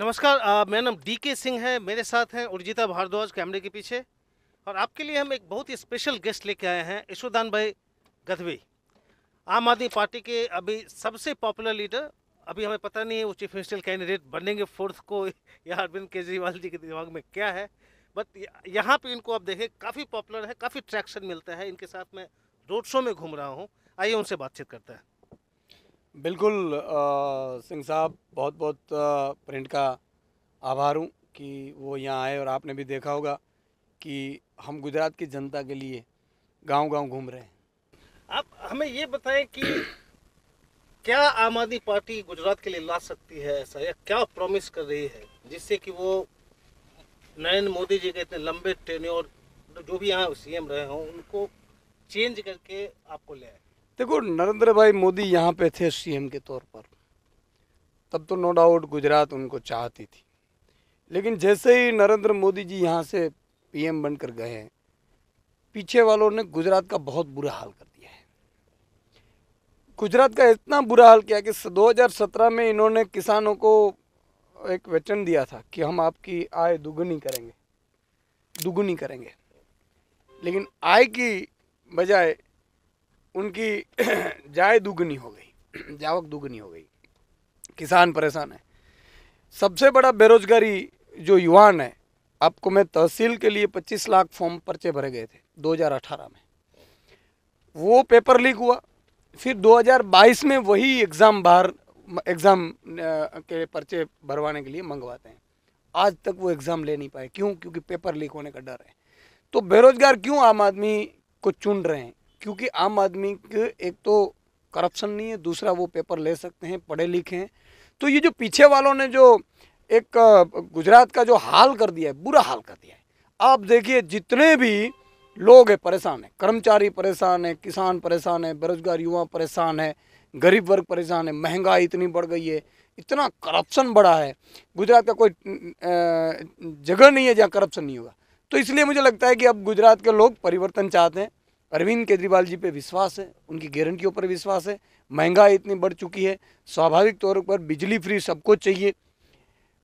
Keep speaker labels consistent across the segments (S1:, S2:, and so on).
S1: नमस्कार मेरा नाम डी के सिंह है मेरे साथ हैं उर्जिता भारद्वाज कैमरे के पीछे और आपके लिए हम एक बहुत ही स्पेशल गेस्ट लेके आए हैं यशोदान भाई गधवी आम आदमी पार्टी के अभी सबसे पॉपुलर लीडर अभी हमें पता नहीं है वो चीफ मिनिस्टर कैंडिडेट बनेंगे फोर्थ को या अरविंद केजरीवाल जी के दिमाग में क्या है बट यहाँ पे इनको आप देखें काफ़ी पॉपुलर है काफ़ी ट्रैक्शन मिलता है इनके साथ मैं रोड शो में घूम रहा हूँ आइए उनसे बातचीत करते
S2: हैं बिल्कुल सिंह साहब बहुत बहुत प्रिंट का आभार हूँ कि वो यहाँ आए और आपने भी देखा होगा कि हम गुजरात की जनता के लिए गांव-गांव घूम रहे हैं
S1: आप हमें ये बताएं कि क्या आम आदमी पार्टी गुजरात के लिए ला सकती है ऐसा या क्या प्रॉमिस कर रही है जिससे कि वो नरेंद्र मोदी जी के इतने लंबे और जो भी यहाँ सी रहे हों उनको चेंज करके आपको ले आए
S2: देखो नरेंद्र भाई मोदी यहाँ पे थे सीएम के तौर पर तब तो नो डाउट गुजरात उनको चाहती थी लेकिन जैसे ही नरेंद्र मोदी जी यहाँ से पीएम बनकर गए हैं पीछे वालों ने गुजरात का बहुत बुरा हाल कर दिया है गुजरात का इतना बुरा हाल किया कि 2017 में इन्होंने किसानों को एक वचन दिया था कि हम आपकी आय दुगुनी करेंगे दुगुनी करेंगे लेकिन आय की बजाय उनकी जाय दुगनी हो गई जावक दुगनी हो गई किसान परेशान है सबसे बड़ा बेरोजगारी जो युवान है आपको मैं तहसील के लिए 25 लाख फॉर्म पर्चे भरे गए थे 2018 में वो पेपर लीक हुआ फिर 2022 में वही एग्ज़ाम बाहर एग्ज़ाम के पर्चे भरवाने के लिए मंगवाते हैं आज तक वो एग्ज़ाम ले नहीं पाए क्यों क्योंकि पेपर लीक होने का डर है तो बेरोजगार क्यों आम आदमी को चुन रहे हैं क्योंकि आम आदमी के एक तो करप्शन नहीं है दूसरा वो पेपर ले सकते हैं पढ़े लिखे हैं तो ये जो पीछे वालों ने जो एक गुजरात का जो हाल कर दिया है बुरा हाल कर दिया है आप देखिए जितने भी लोग हैं परेशान हैं कर्मचारी परेशान है किसान परेशान है बेरोजगार युवा परेशान है गरीब वर्ग परेशान है महंगाई इतनी बढ़ गई है इतना करप्शन बढ़ा है गुजरात का कोई जगह नहीं है जहाँ करप्शन नहीं होगा तो इसलिए मुझे लगता है कि अब गुजरात के लोग परिवर्तन चाहते हैं अरविंद केजरीवाल जी पे विश्वास है उनकी गारंटियों पर विश्वास है महंगाई इतनी बढ़ चुकी है स्वाभाविक तौर पर बिजली फ्री सबको चाहिए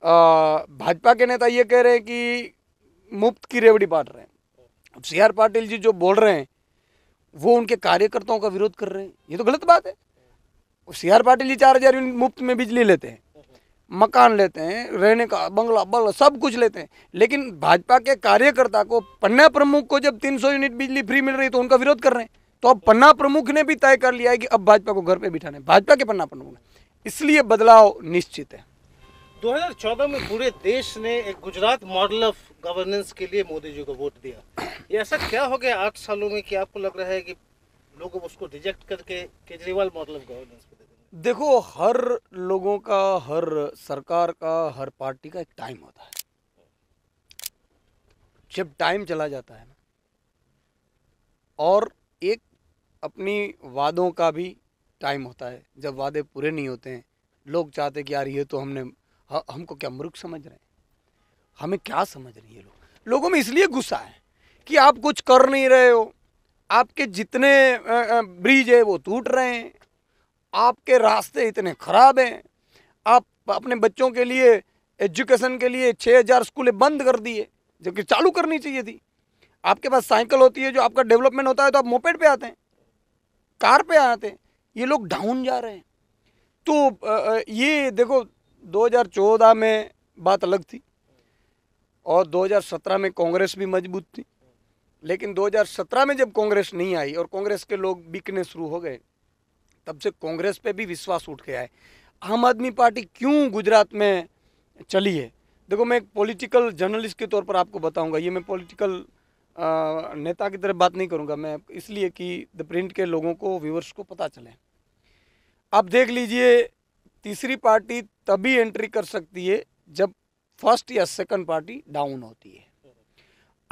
S2: भाजपा के नेता ये कह रहे हैं कि मुफ्त की रेवड़ी बांट रहे हैं सी आर पाटिल जी जो बोल रहे हैं वो उनके कार्यकर्ताओं का विरोध कर रहे हैं ये तो गलत बात है सी आर पाटिल जी चार हज़ार यूनिट मुफ्त में बिजली लेते हैं मकान लेते हैं रहने का बंगला बल सब कुछ लेते हैं लेकिन भाजपा के कार्यकर्ता को पन्ना प्रमुख को जब 300 यूनिट बिजली फ्री मिल रही तो उनका विरोध कर रहे हैं तो अब पन्ना प्रमुख ने भी तय कर लिया है कि अब भाजपा को घर पे बिठाने भाजपा के पन्ना प्रमुख ने इसलिए बदलाव निश्चित है
S1: 2014 में पूरे देश ने एक गुजरात मॉडल ऑफ गवर्नेंस के लिए मोदी जी को वोट दिया ये ऐसा क्या हो गया आठ सालों में कि आपको लग रहा है कि लोग उसको रिजेक्ट करके केजरीवाल मॉडल ऑफ गवर्नेंस
S2: देखो हर लोगों का हर सरकार का हर पार्टी का एक टाइम होता है जब टाइम चला जाता है ना और एक अपनी वादों का भी टाइम होता है जब वादे पूरे नहीं होते हैं लोग चाहते कि यार ये तो हमने हमको क्या मूर्ख समझ रहे हैं हमें क्या समझ रहे हैं ये लोग लोगों में इसलिए गुस्सा है कि आप कुछ कर नहीं रहे हो आपके जितने ब्रिज है वो टूट रहे हैं आपके रास्ते इतने ख़राब हैं आप अपने बच्चों के लिए एजुकेशन के लिए छः हज़ार स्कूलें बंद कर दिए जबकि चालू करनी चाहिए थी आपके पास साइकिल होती है जो आपका डेवलपमेंट होता है तो आप मोपेड पे आते हैं कार पे आते हैं ये लोग डाउन जा रहे हैं तो ये देखो 2014 में बात अलग थी और 2017 में कांग्रेस भी मजबूत थी लेकिन 2017 में जब कांग्रेस नहीं आई और कांग्रेस के लोग बिकने शुरू हो गए तब से कांग्रेस पे भी विश्वास उठ गया है आम आदमी पार्टी क्यों गुजरात में चली है देखो मैं एक पॉलिटिकल जर्नलिस्ट के तौर पर आपको बताऊंगा ये मैं पॉलिटिकल नेता की तरह बात नहीं करूंगा मैं इसलिए कि द प्रिंट के लोगों को व्यूवर्स को पता चले आप देख लीजिए तीसरी पार्टी तभी एंट्री कर सकती है जब फर्स्ट या सेकंड पार्टी डाउन होती है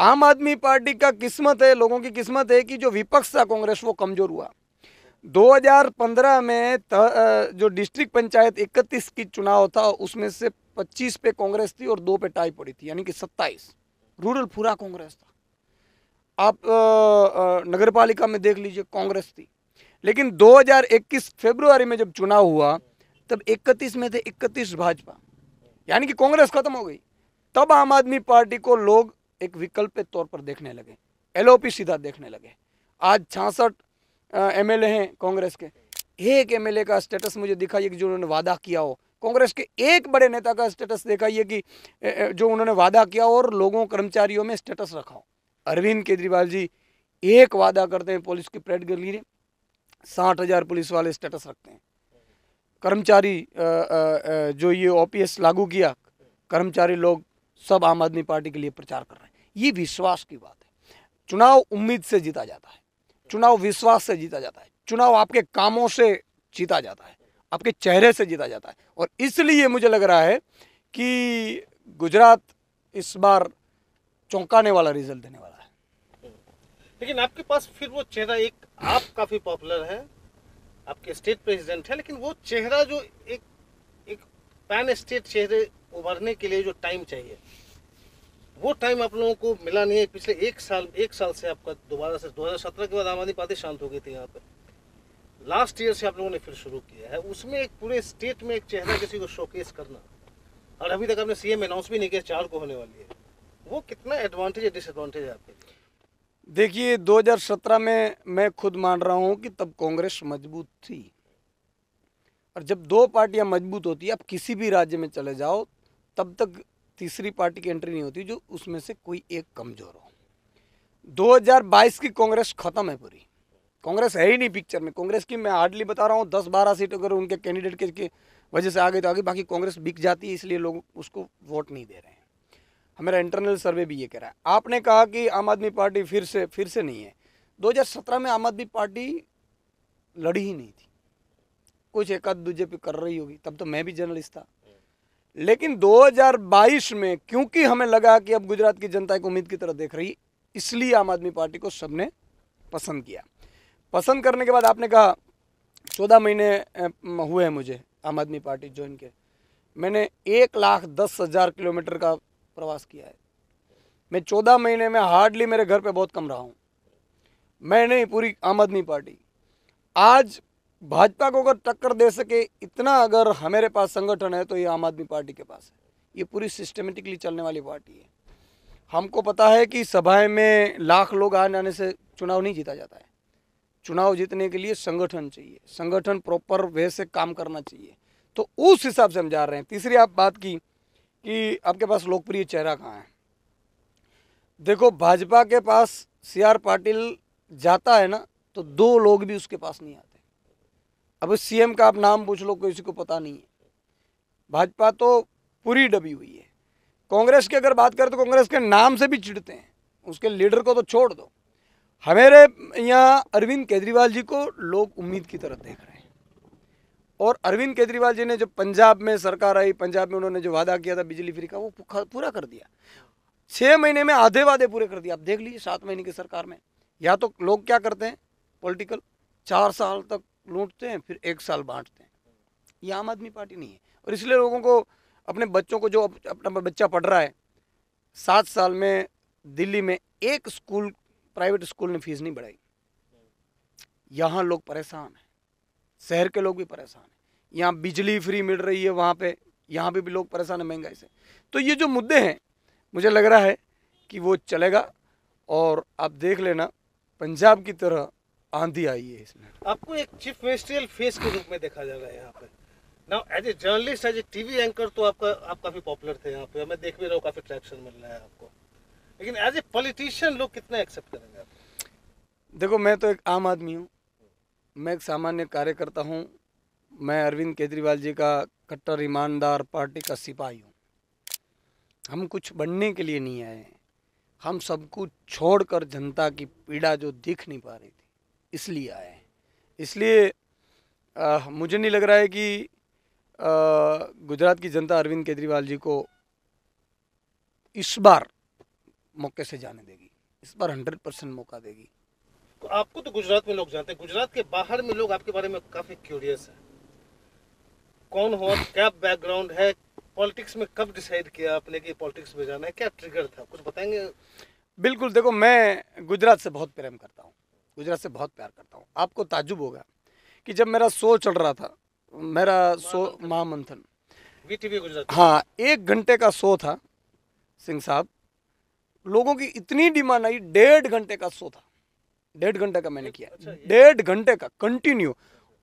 S2: आम आदमी पार्टी का किस्मत है लोगों की किस्मत है कि जो विपक्ष था कांग्रेस वो कमज़ोर हुआ 2015 में जो डिस्ट्रिक्ट पंचायत 31 की चुनाव था उसमें से 25 पे कांग्रेस थी और दो पे टाई पड़ी थी यानी कि 27 रूरल पूरा कांग्रेस था आप नगर पालिका में देख लीजिए कांग्रेस थी लेकिन 2021 फरवरी में जब चुनाव हुआ तब 31 में थे 31 भाजपा यानी कि कांग्रेस खत्म हो गई तब आम आदमी पार्टी को लोग एक विकल्प के तौर पर देखने लगे एल सीधा देखने लगे आज छासठ एमएलए हैं कांग्रेस के एक एमएलए का स्टेटस मुझे दिखाइए कि जो उन्होंने वादा किया हो कांग्रेस के एक बड़े नेता का स्टेटस दिखाइए कि जो उन्होंने वादा किया हो और लोगों कर्मचारियों में स्टेटस रखा हो अरविंद केजरीवाल जी एक वादा करते हैं पुलिस की परेड के लिए साठ हज़ार पुलिस वाले स्टेटस रखते हैं कर्मचारी जो ये ओ लागू किया कर्मचारी लोग सब आम आदमी पार्टी के लिए प्रचार कर रहे हैं ये विश्वास की बात है चुनाव उम्मीद से जीता जाता है चुनाव विश्वास से जीता जाता है चुनाव आपके कामों से जीता जाता है आपके चेहरे से जीता जाता है और इसलिए मुझे लग रहा है कि गुजरात इस बार चौंकाने वाला रिजल्ट देने वाला है
S1: लेकिन आपके पास फिर वो चेहरा एक आप काफी पॉपुलर है आपके स्टेट प्रेसिडेंट है लेकिन वो चेहरा जो एक एक पैन स्टेट चेहरे उभरने के लिए जो टाइम चाहिए वो टाइम आप लोगों को मिला नहीं है पिछले एक साल एक साल से आपका दोबारा से 2017 के बाद आम आदमी पार्टी शांत हो गई थी यहाँ पर लास्ट ईयर से आप लोगों ने फिर शुरू किया है उसमें एक पूरे स्टेट में एक चेहरा किसी को शोकेस करना और अभी तक आपने सीएम अनाउंस भी नहीं किया चार को होने वाली है वो कितना एडवांटेज है डिसएडवांटेज है आपके
S2: लिए देखिए 2017 में मैं खुद मान रहा हूँ कि तब कांग्रेस मजबूत थी और जब दो पार्टियां मजबूत होती है आप किसी भी राज्य में चले जाओ तब तक तीसरी पार्टी की एंट्री नहीं होती जो उसमें से कोई एक कमजोर हो 2022 की कांग्रेस खत्म है पूरी कांग्रेस है ही नहीं पिक्चर में कांग्रेस की मैं हार्डली बता रहा हूँ दस बारह सीट अगर उनके कैंडिडेट के, के वजह से आ गई तो आगे बाकी कांग्रेस बिक जाती है इसलिए लोग उसको वोट नहीं दे रहे हैं हमारा इंटरनल सर्वे भी ये कह रहा है आपने कहा कि आम आदमी पार्टी फिर से फिर से नहीं है 2017 में आम आदमी पार्टी लड़ी ही नहीं थी कुछ एकाध दूजे पे कर रही होगी तब तो मैं भी जर्नलिस्ट था लेकिन 2022 में क्योंकि हमें लगा कि अब गुजरात की जनता एक उम्मीद की तरह देख रही इसलिए आम आदमी पार्टी को सबने पसंद किया पसंद करने के बाद आपने कहा चौदह महीने हुए हैं मुझे आम आदमी पार्टी ज्वाइन के मैंने एक लाख दस हज़ार किलोमीटर का प्रवास किया है मैं चौदह महीने में हार्डली मेरे घर पे बहुत कम रहा हूँ मैं नहीं पूरी आम आदमी पार्टी आज भाजपा को अगर टक्कर दे सके इतना अगर हमारे पास संगठन है तो ये आम आदमी पार्टी के पास है ये पूरी सिस्टमेटिकली चलने वाली पार्टी है हमको पता है कि सभाएं में लाख लोग आने आने से चुनाव नहीं जीता जाता है चुनाव जीतने के लिए संगठन चाहिए संगठन प्रॉपर वे से काम करना चाहिए तो उस हिसाब से हम जा रहे हैं तीसरी आप बात की कि आपके पास लोकप्रिय चेहरा कहाँ है देखो भाजपा के पास सी आर पाटिल जाता है ना तो दो लोग भी उसके पास नहीं आते अब उस सीएम का आप नाम पूछ लो किसी को पता नहीं है भाजपा तो पूरी डबी हुई है कांग्रेस की अगर बात करें तो कांग्रेस के नाम से भी चिढ़ते हैं उसके लीडर को तो छोड़ दो हमारे यहाँ अरविंद केजरीवाल जी को लोग उम्मीद की तरह देख रहे हैं और अरविंद केजरीवाल जी ने जो पंजाब में सरकार आई पंजाब में उन्होंने जो वादा किया था बिजली फ्री का वो पूरा कर दिया छः महीने में आधे वादे पूरे कर दिए आप देख लीजिए सात महीने की सरकार में या तो लोग क्या करते हैं पॉलिटिकल चार साल तक लूटते हैं फिर एक साल बांटते हैं ये आम आदमी पार्टी नहीं है और इसलिए लोगों को अपने बच्चों को जो अपना बच्चा पढ़ रहा है सात साल में दिल्ली में एक स्कूल प्राइवेट स्कूल ने फीस नहीं बढ़ाई यहाँ लोग परेशान हैं शहर के लोग भी परेशान हैं यहाँ बिजली फ्री मिल रही है वहाँ पे यहाँ पर भी लोग परेशान हैं महंगाई से तो ये जो मुद्दे हैं मुझे लग रहा है कि वो चलेगा और आप देख लेना पंजाब की तरह आंधी आई है इसमें आपको एक चीफ मिनिस्ट्रियल फेस
S1: के रूप में देखा जा रहा है यहाँ पे now as a journalist as a TV anchor तो आपका आप काफ़ी पॉपुलर थे यहाँ पे मैं देख भी रहा हूँ काफ़ी ट्रैक्शन मिल रहा है आपको लेकिन एज ए पॉलिटिशियन लोग कितना एक्सेप्ट करेंगे
S2: आप देखो मैं तो एक आम आदमी हूँ मैं एक सामान्य कार्यकर्ता हूँ मैं अरविंद केजरीवाल जी का कट्टर ईमानदार पार्टी का सिपाही हूँ हम कुछ बनने के लिए नहीं आए हैं हम सब कुछ छोड़कर जनता की पीड़ा जो दिख नहीं पा रही थी इसलिए आए इसलिए आ, मुझे नहीं लग रहा है कि गुजरात की जनता अरविंद केजरीवाल जी को इस बार मौके से जाने देगी इस बार हंड्रेड परसेंट मौका देगी
S1: तो आपको तो गुजरात में लोग जानते हैं गुजरात के बाहर में लोग आपके बारे में काफ़ी क्यूरियस है कौन हो क्या बैकग्राउंड है पॉलिटिक्स में कब डिसाइड किया आपने कि पॉलिटिक्स में जाना है क्या ट्रिगर था कुछ बताएंगे
S2: बिल्कुल देखो मैं गुजरात से बहुत प्रेम करता हूँ गुजरात से बहुत प्यार करता हूँ आपको ताजुब होगा कि जब मेरा शो चल रहा था मेरा शो महामंथन
S1: हाँ एक घंटे
S2: का शो था सिंह साहब लोगों की इतनी डिमांड आई डेढ़ घंटे का शो था डेढ़ घंटे का मैंने किया अच्छा डेढ़ घंटे का कंटिन्यू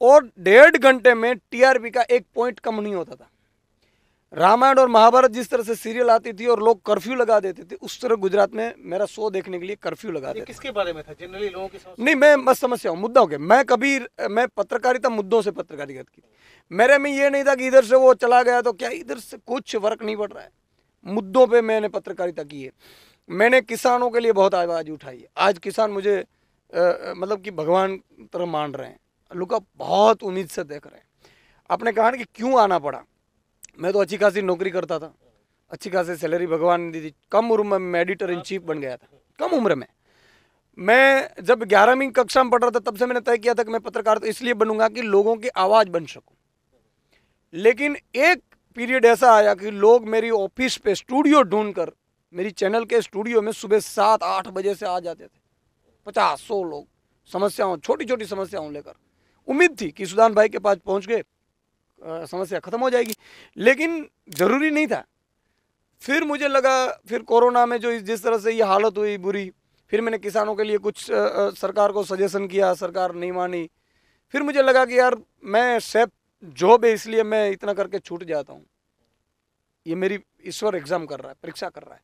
S2: और डेढ़ घंटे में टीआरपी का एक पॉइंट कम नहीं होता था रामायण और महाभारत जिस तरह से सीरियल आती थी और लोग कर्फ्यू लगा देते थे उस तरह गुजरात में मेरा शो देखने के लिए कर्फ्यू लगा देते किसके
S1: बारे में था जनरली लोगों की समस्या
S2: नहीं मैं बस समस्या हूँ मुद्दा हो गया मैं कभी मैं पत्रकारिता मुद्दों से पत्रकारिता की मेरे में ये नहीं था कि इधर से वो चला गया तो क्या इधर से कुछ फर्क नहीं पड़ रहा है मुद्दों पर मैंने पत्रकारिता की है मैंने किसानों के लिए बहुत आवाज़ उठाई है आज किसान मुझे मतलब कि भगवान तरह मान रहे हैं लोग बहुत उम्मीद से देख रहे हैं आपने कहा कि क्यों आना पड़ा मैं तो अच्छी खासी नौकरी करता था अच्छी खासी सैलरी भगवान ने दी थी कम उम्र में मैं एडिटर इन चीफ बन गया था कम उम्र में मैं जब ग्यारहवीं कक्षा में पढ़ रहा था तब से मैंने तय किया था कि मैं पत्रकार तो इसलिए बनूंगा कि लोगों की आवाज़ बन सकूं लेकिन एक पीरियड ऐसा आया कि लोग मेरी ऑफिस पे स्टूडियो ढूंढ कर मेरी चैनल के स्टूडियो में सुबह सात आठ बजे से आ जाते थे पचास सौ लोग समस्याओं छोटी छोटी समस्याओं लेकर उम्मीद थी कि सुदान भाई के पास पहुंच गए समस्या ख़त्म हो जाएगी लेकिन ज़रूरी नहीं था फिर मुझे लगा फिर कोरोना में जो जिस तरह से ये हालत हुई बुरी फिर मैंने किसानों के लिए कुछ सरकार को सजेशन किया सरकार नहीं मानी फिर मुझे लगा कि यार मैं सेफ जॉब है इसलिए मैं इतना करके छूट जाता हूँ ये मेरी ईश्वर एग्ज़ाम कर रहा है परीक्षा कर रहा है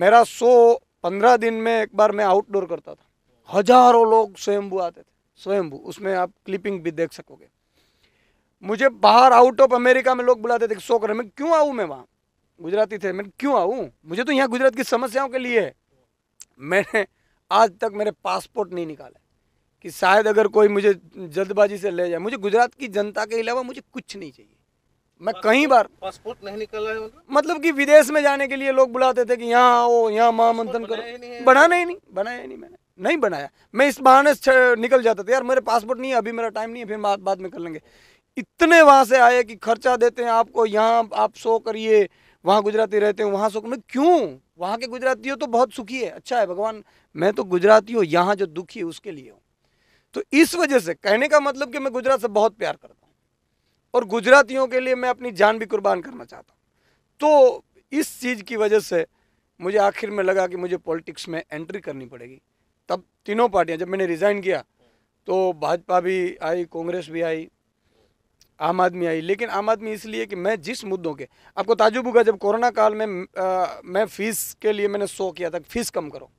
S2: मेरा सो पंद्रह दिन में एक बार मैं आउटडोर करता था हजारों लोग स्वयंभू आते थे स्वयंभू उसमें आप क्लिपिंग भी देख सकोगे मुझे बाहर आउट ऑफ अमेरिका में लोग बुलाते थे शो कर मैं क्यों आऊँ मैं वहाँ गुजराती थे मैं क्यों आऊँ मुझे तो यहाँ गुजरात की समस्याओं के लिए है मैंने आज तक मेरे पासपोर्ट नहीं निकाला कि शायद अगर कोई मुझे जल्दबाजी से ले जाए मुझे गुजरात की जनता के अलावा मुझे कुछ नहीं चाहिए मैं कई बार पासपोर्ट नहीं निकाला है मतलब? मतलब कि विदेश में जाने के लिए लोग बुलाते थे कि यहाँ आओ यहाँ महामंथन करो बनाना ही नहीं बनाया ही नहीं मैंने नहीं बनाया मैं इस बहाने निकल जाता था यार मेरे पासपोर्ट नहीं है अभी मेरा टाइम नहीं है फिर बाद में कर लेंगे इतने वहाँ से आए कि खर्चा देते हैं आपको यहाँ आप शो करिए वहाँ गुजराती रहते हैं वहाँ शो मैं क्यों वहाँ के गुजराती हो तो बहुत सुखी है अच्छा है भगवान मैं तो गुजराती हूँ यहाँ जो दुखी है उसके लिए हूँ तो इस वजह से कहने का मतलब कि मैं गुजरात से बहुत प्यार करता हूँ और गुजरातियों के लिए मैं अपनी जान भी कुर्बान करना चाहता हूँ तो इस चीज़ की वजह से मुझे आखिर में लगा कि मुझे पॉलिटिक्स में एंट्री करनी पड़ेगी तब तीनों पार्टियाँ जब मैंने रिज़ाइन किया तो भाजपा भी आई कांग्रेस भी आई आम आदमी आई लेकिन आम आदमी इसलिए कि मैं जिस मुद्दों के आपको ताजुब होगा जब कोरोना काल में आ, मैं फ़ीस के लिए मैंने सो किया था फ़ीस कम करो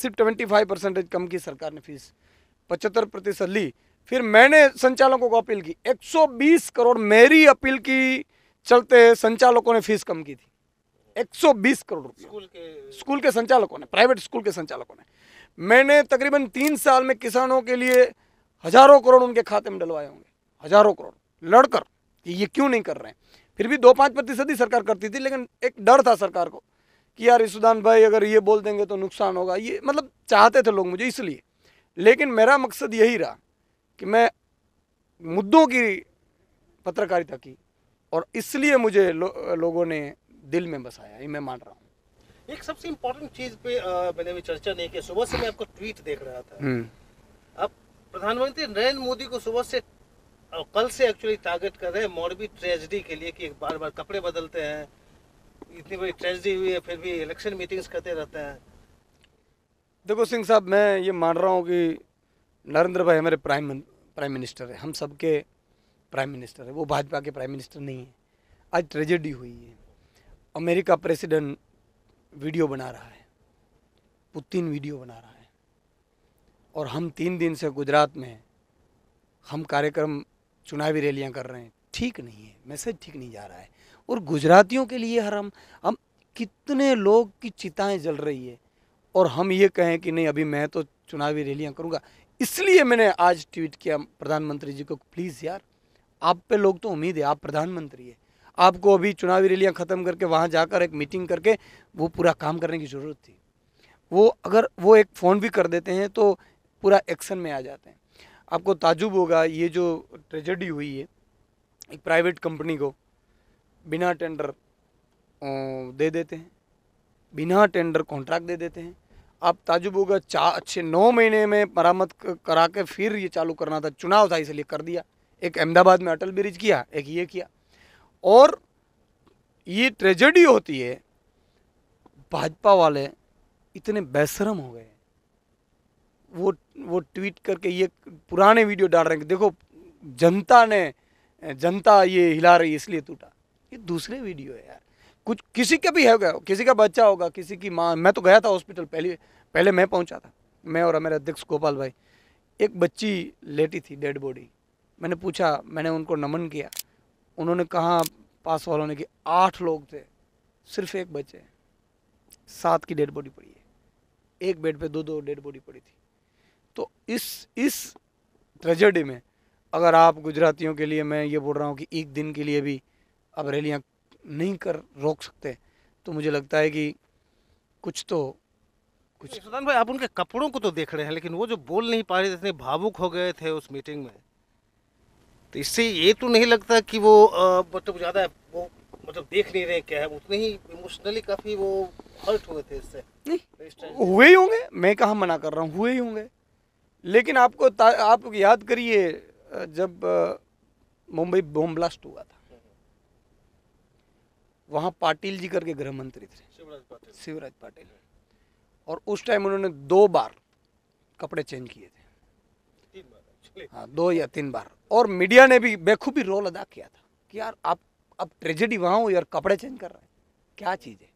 S2: सिर्फ ट्वेंटी फाइव परसेंटेज कम की सरकार ने फ़ीस पचहत्तर प्रतिशत ली फिर मैंने संचालकों को अपील की 120 करोड़ मेरी अपील की चलते संचालकों ने फीस कम की थी 120 करोड़ रुपये स्कूल के स्कूल के संचालकों ने प्राइवेट स्कूल के संचालकों ने मैंने तकरीबन तीन साल में किसानों के लिए हजारों करोड़ उनके खाते में डलवाए होंगे हजारों करोड़ लड़कर कि ये क्यों नहीं कर रहे हैं फिर भी दो पाँच प्रतिशत ही सरकार करती थी लेकिन एक डर था सरकार को कि यार ईसुदान भाई अगर ये बोल देंगे तो नुकसान होगा ये मतलब चाहते थे लोग मुझे इसलिए लेकिन मेरा मकसद यही रहा कि मैं मुद्दों की पत्रकारिता की और इसलिए मुझे लो, लोगों ने दिल में बसाया ये मैं मान रहा
S1: हूँ एक सबसे इम्पोर्टेंट चीज पे मैंने भी चर्चा नहीं की सुबह से मैं आपको ट्वीट देख रहा था हम्म। अब प्रधानमंत्री नरेंद्र मोदी को सुबह से और कल से एक्चुअली टारगेट कर रहे हैं मौरबी ट्रेजडी के लिए कि बार बार कपड़े बदलते हैं इतनी बड़ी ट्रेजडी हुई है फिर भी इलेक्शन मीटिंग्स करते रहते हैं
S2: देखो सिंह साहब मैं ये मान रहा हूँ कि नरेंद्र भाई हमारे प्राइम प्राइम मिनिस्टर है हम सबके प्राइम मिनिस्टर है वो भाजपा के प्राइम मिनिस्टर नहीं है आज ट्रेजेडी हुई है अमेरिका प्रेसिडेंट वीडियो बना रहा है पुतिन वीडियो बना रहा है और हम तीन दिन से गुजरात में हम कार्यक्रम चुनावी रैलियाँ कर रहे हैं ठीक नहीं है मैसेज ठीक नहीं जा रहा है और गुजरातियों के लिए हर हम हम कितने लोग की चिताएं जल रही है और हम ये कहें कि नहीं अभी मैं तो चुनावी रैलियाँ करूँगा इसलिए मैंने आज ट्वीट किया प्रधानमंत्री जी को प्लीज़ यार आप पे लोग तो उम्मीद है आप प्रधानमंत्री है आपको अभी चुनावी रैलियाँ ख़त्म करके वहाँ जाकर एक मीटिंग करके वो पूरा काम करने की ज़रूरत थी वो अगर वो एक फ़ोन भी कर देते हैं तो पूरा एक्शन में आ जाते हैं आपको ताजुब होगा ये जो ट्रेजेडी हुई है एक प्राइवेट कंपनी को बिना टेंडर दे देते हैं बिना टेंडर कॉन्ट्रैक्ट दे देते हैं आप ताजुब होगा चा अच्छे नौ महीने में मरामत करा के फिर ये चालू करना था चुनाव था इसलिए कर दिया एक अहमदाबाद में अटल ब्रिज किया एक ये किया और ये ट्रेजेडी होती है भाजपा वाले इतने बेसरम हो गए वो वो ट्वीट करके ये पुराने वीडियो डाल रहे हैं कि देखो जनता ने जनता ये हिला रही इसलिए टूटा ये दूसरे वीडियो है यार कुछ किसी का भी गया किसी का बच्चा होगा किसी की माँ मैं तो गया था हॉस्पिटल पहले पहले मैं पहुँचा था मैं और मेरे अध्यक्ष गोपाल भाई एक बच्ची लेटी थी डेड बॉडी मैंने पूछा मैंने उनको नमन किया उन्होंने कहा पास वालों ने कि आठ लोग थे सिर्फ एक बच्चे सात की डेड बॉडी पड़ी है एक बेड पे दो दो डेड बॉडी पड़ी थी तो इस इस ट्रेजेडी में अगर आप गुजरातियों के लिए मैं ये बोल रहा हूँ कि एक दिन के लिए भी अब रैलियाँ नहीं कर रोक सकते तो मुझे लगता है कि कुछ तो कुछ सुदान भाई आप उनके कपड़ों को तो
S1: देख रहे हैं लेकिन वो जो बोल नहीं पा रहे थे इतने भावुक हो गए थे उस मीटिंग में तो इससे ये तो नहीं लगता कि वो मतलब ज़्यादा वो मतलब देख नहीं रहे क्या है उतने ही इमोशनली काफ़ी वो हर्ट हुए थे इससे नहीं
S2: हुए ही होंगे मैं कहाँ मना कर रहा हूँ हुए ही होंगे लेकिन आपको आप याद करिए जब मुंबई बम ब्लास्ट हुआ था वहाँ पाटिल जी करके गृह मंत्री थे शिवराज पाटिल और उस टाइम उन्होंने दो बार कपड़े चेंज किए
S1: थे
S2: हाँ दो या तीन बार और मीडिया ने भी बेखूबी रोल अदा किया था कि यार आप अब ट्रेजेडी वहाँ हो यार कपड़े चेंज कर रहे हैं क्या चीज़ है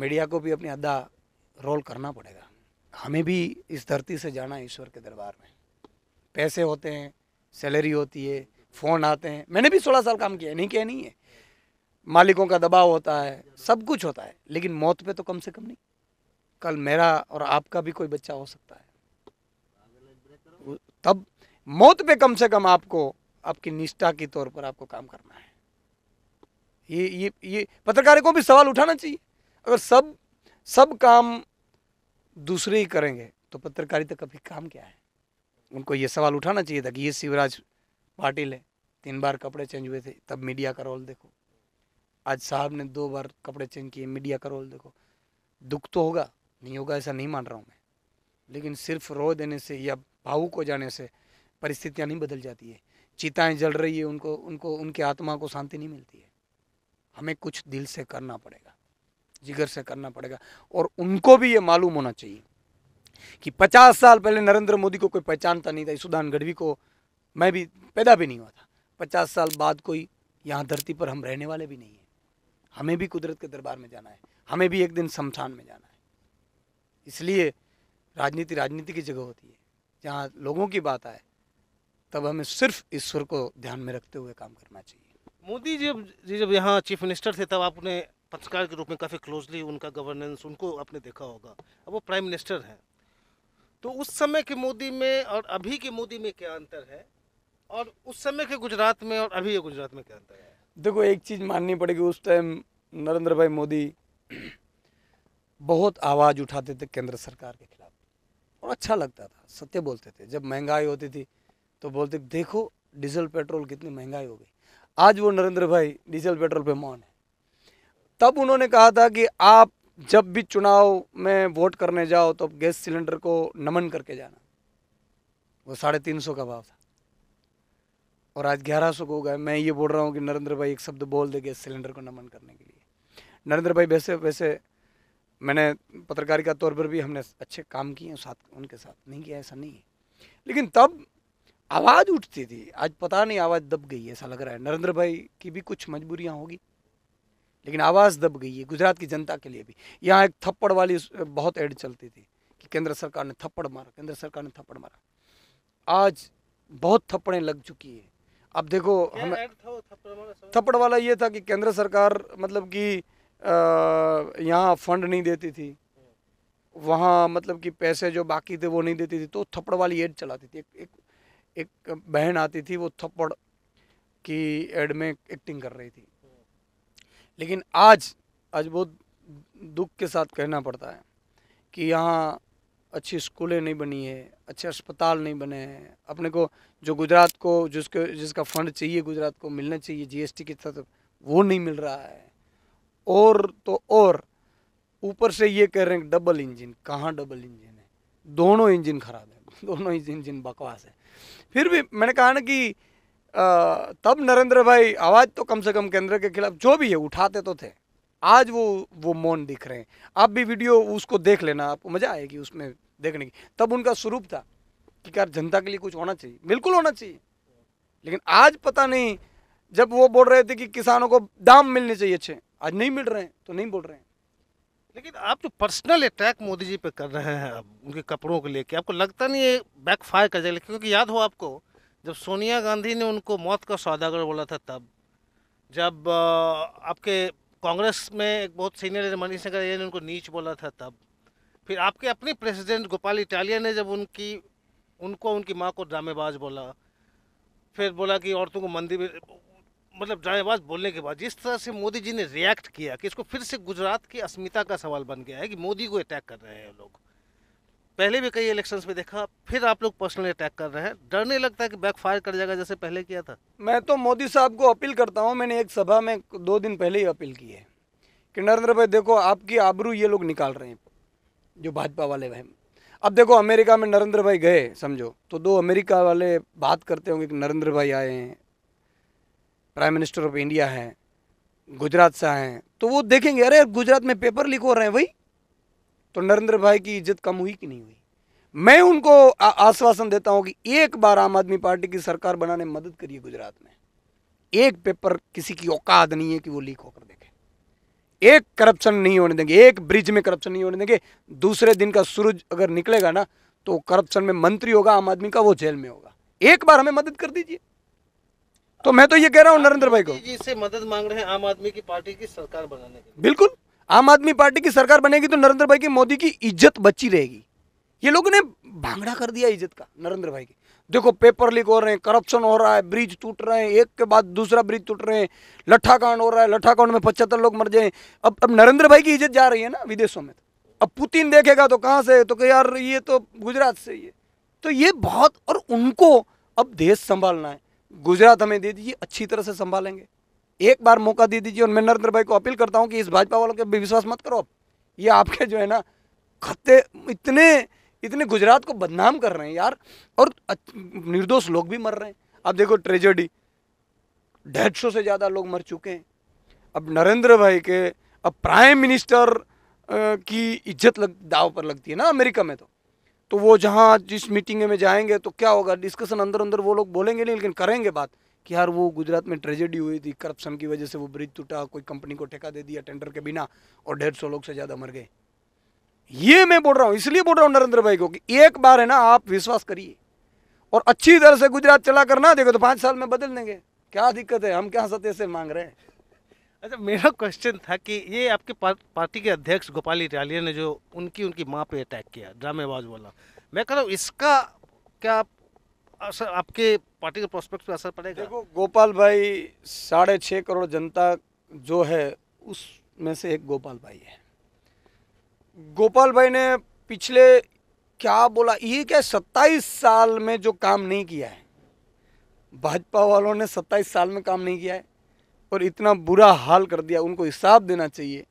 S2: मीडिया को भी अपनी अदा रोल करना पड़ेगा हमें भी इस धरती से जाना है ईश्वर के दरबार में पैसे होते हैं सैलरी होती है फ़ोन आते हैं मैंने भी सोलह साल काम किया नहीं किया नहीं है मालिकों का दबाव होता है सब कुछ होता है लेकिन मौत पे तो कम से कम नहीं कल मेरा और आपका भी कोई बच्चा हो सकता है तब मौत पे कम से कम आपको आपकी निष्ठा के तौर पर आपको काम करना है ये ये ये पत्रकारों को भी सवाल उठाना चाहिए अगर सब सब काम दूसरे ही करेंगे तो पत्रकारिता का भी काम क्या है उनको ये सवाल उठाना चाहिए था कि ये शिवराज पाटिल है तीन बार कपड़े चेंज हुए थे तब मीडिया का रोल देखो आज साहब ने दो बार कपड़े चेंज किए मीडिया का रोल देखो दुख तो होगा नहीं होगा ऐसा नहीं मान रहा हूँ मैं लेकिन सिर्फ रो देने से या भावुक हो जाने से परिस्थितियाँ नहीं बदल जाती है चिताएँ जल रही है उनको उनको उनके आत्मा को शांति नहीं मिलती है हमें कुछ दिल से करना पड़ेगा जिगर से करना पड़ेगा और उनको भी ये मालूम होना चाहिए कि 50 साल पहले नरेंद्र मोदी को कोई पहचानता नहीं था सुदान गढ़वी को मैं भी पैदा भी नहीं हुआ था पचास साल बाद कोई यहाँ धरती पर हम रहने वाले भी नहीं हैं हमें भी कुदरत के दरबार में जाना है हमें भी एक दिन शमशान में जाना है इसलिए राजनीति राजनीति की जगह होती है जहाँ लोगों की बात आए तब हमें सिर्फ ईश्वर को ध्यान में रखते हुए काम करना चाहिए
S1: मोदी जी जब यहाँ चीफ मिनिस्टर थे तब आपने पत्रकार के रूप में काफ़ी क्लोजली उनका गवर्नेंस उनको आपने देखा होगा अब वो प्राइम मिनिस्टर हैं तो उस समय के मोदी में और अभी के मोदी में क्या अंतर है और
S2: उस समय के गुजरात में और अभी के गुजरात में क्या अंतर है देखो एक चीज़ माननी पड़ेगी उस टाइम नरेंद्र भाई मोदी बहुत आवाज़ उठाते थे केंद्र सरकार के खिलाफ और अच्छा लगता था सत्य बोलते थे जब महंगाई होती थी तो बोलते देखो डीजल पेट्रोल कितनी महंगाई हो गई आज वो नरेंद्र भाई डीजल पेट्रोल पे मौन है तब उन्होंने कहा था कि आप जब भी चुनाव में वोट करने जाओ तो गैस सिलेंडर को नमन करके जाना वो साढ़े तीन सौ का भाव था और आज ग्यारह सौ को गए मैं ये बोल रहा हूँ कि नरेंद्र भाई एक शब्द बोल दे गैस सिलेंडर को नमन करने के लिए नरेंद्र भाई वैसे वैसे मैंने पत्रकारिता तौर पर भी हमने अच्छे काम किए हैं साथ उनके साथ नहीं किया ऐसा नहीं है लेकिन तब आवाज़ उठती थी आज पता नहीं आवाज़ दब गई ऐसा लग रहा है नरेंद्र भाई की भी कुछ मजबूरियाँ होगी लेकिन आवाज़ दब गई है गुजरात की जनता के लिए भी यहाँ एक थप्पड़ वाली बहुत एड चलती थी कि केंद्र सरकार ने थप्पड़ मारा केंद्र सरकार ने थप्पड़ मारा आज बहुत थप्पड़ें लग चुकी है अब देखो हम थप्पड़ वाला ये था कि केंद्र सरकार मतलब कि यहाँ फंड नहीं देती थी वहाँ मतलब कि पैसे जो बाकी थे वो नहीं देती थी तो थप्पड़ वाली एड चलाती थी एक एक, एक बहन आती थी वो थप्पड़ की एड में एक्टिंग कर रही थी लेकिन आज आज बहुत दुख के साथ कहना पड़ता है कि यहाँ अच्छी स्कूलें नहीं बनी है अच्छे अस्पताल नहीं बने हैं अपने को जो गुजरात को जिसके जिसका फंड चाहिए गुजरात को मिलना चाहिए जीएसटी के तहत वो नहीं मिल रहा है और तो और ऊपर से ये कह रहे हैं डबल इंजन कहाँ डबल इंजन है दोनों इंजन खराब है दोनों इंजन बकवास है फिर भी मैंने कहा ना कि तब नरेंद्र भाई आवाज़ तो कम से कम केंद्र के खिलाफ जो भी है उठाते तो थे आज वो वो मौन दिख रहे हैं आप भी वीडियो उसको देख लेना आपको मज़ा आएगी उसमें देखने की तब उनका स्वरूप था कि यार जनता के लिए कुछ होना चाहिए बिल्कुल होना चाहिए लेकिन आज पता नहीं जब वो बोल रहे थे कि किसानों को दाम मिलने चाहिए अच्छे आज नहीं मिल रहे हैं तो नहीं बोल रहे हैं लेकिन आप जो पर्सनल अटैक मोदी जी पे कर रहे
S1: हैं अब उनके कपड़ों को लेके आपको लगता नहीं ये बैकफायर कर जाएगा क्योंकि याद हो आपको जब सोनिया गांधी ने उनको मौत का सौदागर बोला था तब जब आपके कांग्रेस में एक बहुत सीनियर मनीष नगर ने उनको नीच बोला था तब फिर आपके अपने प्रेसिडेंट गोपाल इटालिया ने जब उनकी उनको उनकी माँ को ड्रामेबाज बोला फिर बोला कि औरतों को मंदिर में मतलब ड्रामेबाज बोलने के बाद जिस तरह से मोदी जी ने रिएक्ट किया कि इसको फिर से गुजरात की अस्मिता का सवाल बन गया है कि मोदी को अटैक कर रहे हैं लोग पहले भी कई इलेक्शंस में देखा फिर आप लोग पर्सनली अटैक कर रहे हैं डर नहीं लगता है कि बैकफायर कर जाएगा जैसे पहले
S2: किया था मैं तो मोदी साहब को अपील करता हूँ मैंने एक सभा में दो दिन पहले ही अपील की है कि नरेंद्र भाई देखो आपकी आबरू ये लोग निकाल रहे हैं जो भाजपा वाले हैं अब देखो अमेरिका में नरेंद्र भाई गए समझो तो दो अमेरिका वाले बात करते होंगे कि नरेंद्र भाई आए हैं प्राइम मिनिस्टर ऑफ इंडिया हैं गुजरात से आए हैं तो वो देखेंगे अरे गुजरात में पेपर लीक हो रहे हैं भाई तो नरेंद्र भाई की इज्जत कम हुई कि नहीं हुई मैं उनको आश्वासन देता हूं कि एक बार आम आदमी पार्टी की सरकार बनाने में मदद करिए गुजरात में एक पेपर किसी की औकात नहीं है कि वो लीक होकर देखे एक करप्शन नहीं होने देंगे एक ब्रिज में करप्शन नहीं होने देंगे दूसरे दिन का सूरज अगर निकलेगा ना तो करप्शन में मंत्री होगा आम आदमी का वो जेल में होगा एक बार हमें मदद कर दीजिए तो मैं तो ये कह रहा हूँ नरेंद्र भाई को
S1: जी से मदद मांग रहे हैं आम आदमी की पार्टी की सरकार बनाने
S2: के बिल्कुल आम आदमी पार्टी की सरकार बनेगी तो नरेंद्र भाई की मोदी की इज्जत बची रहेगी ये लोगों ने भांगड़ा कर दिया इज्जत का नरेंद्र भाई की देखो पेपर लीक हो रहे हैं करप्शन हो रहा है ब्रिज टूट रहे हैं एक के बाद दूसरा ब्रिज टूट रहे हैं लट्ठाकांड हो रहा है लट्ठाकांड में पचहत्तर लोग मर जाए अब अब नरेंद्र भाई की इज्जत जा रही है ना विदेशों में तो। अब पुतिन देखेगा तो कहाँ से तो यार ये तो गुजरात से ये तो ये बहुत और उनको अब देश संभालना है गुजरात हमें दे दीजिए अच्छी तरह से संभालेंगे एक बार मौका दे दीजिए और मैं नरेंद्र भाई को अपील करता हूँ कि इस भाजपा वालों के भी विश्वास मत करो आप ये आपके जो है ना खत्ते इतने इतने गुजरात को बदनाम कर रहे हैं यार और निर्दोष लोग भी मर रहे हैं अब देखो ट्रेजेडी डेढ़ सौ से ज़्यादा लोग मर चुके हैं अब नरेंद्र भाई के अब प्राइम मिनिस्टर की इज्जत लग दाव पर लगती है ना अमेरिका में तो तो वो जहाँ जिस मीटिंग में जाएंगे तो क्या होगा डिस्कशन अंदर अंदर वो लोग बोलेंगे नहीं लेकिन करेंगे बात कि यार वो गुजरात में ट्रेजेडी हुई थी करप्शन की वजह से वो ब्रिज टूटा कोई कंपनी को ठेका दे दिया टेंडर के बिना और डेढ़ सौ लोग से ज़्यादा मर गए ये मैं बोल रहा हूँ इसलिए बोल रहा हूँ नरेंद्र भाई को कि एक बार है ना आप विश्वास करिए और अच्छी तरह से गुजरात चला कर ना देखो तो पांच साल में बदल देंगे क्या दिक्कत है हम क्या सत्य से मांग रहे हैं अच्छा मेरा क्वेश्चन था कि
S1: ये आपके पार्टी के अध्यक्ष गोपाल इटालिया ने जो उनकी उनकी माँ पे अटैक किया ड्रामेबाज बोला मैं कह रहा हूँ इसका क्या आप असर आपके पार्टी के प्रोस्पेक्ट पर असर पड़ेगा देखो
S2: गोपाल भाई साढ़े छः करोड़ जनता जो है उसमें से एक गोपाल भाई है गोपाल भाई ने पिछले क्या बोला ये क्या सत्ताईस साल में जो काम नहीं किया है भाजपा वालों ने सत्ताईस साल में काम नहीं किया है और इतना बुरा हाल कर दिया उनको हिसाब देना चाहिए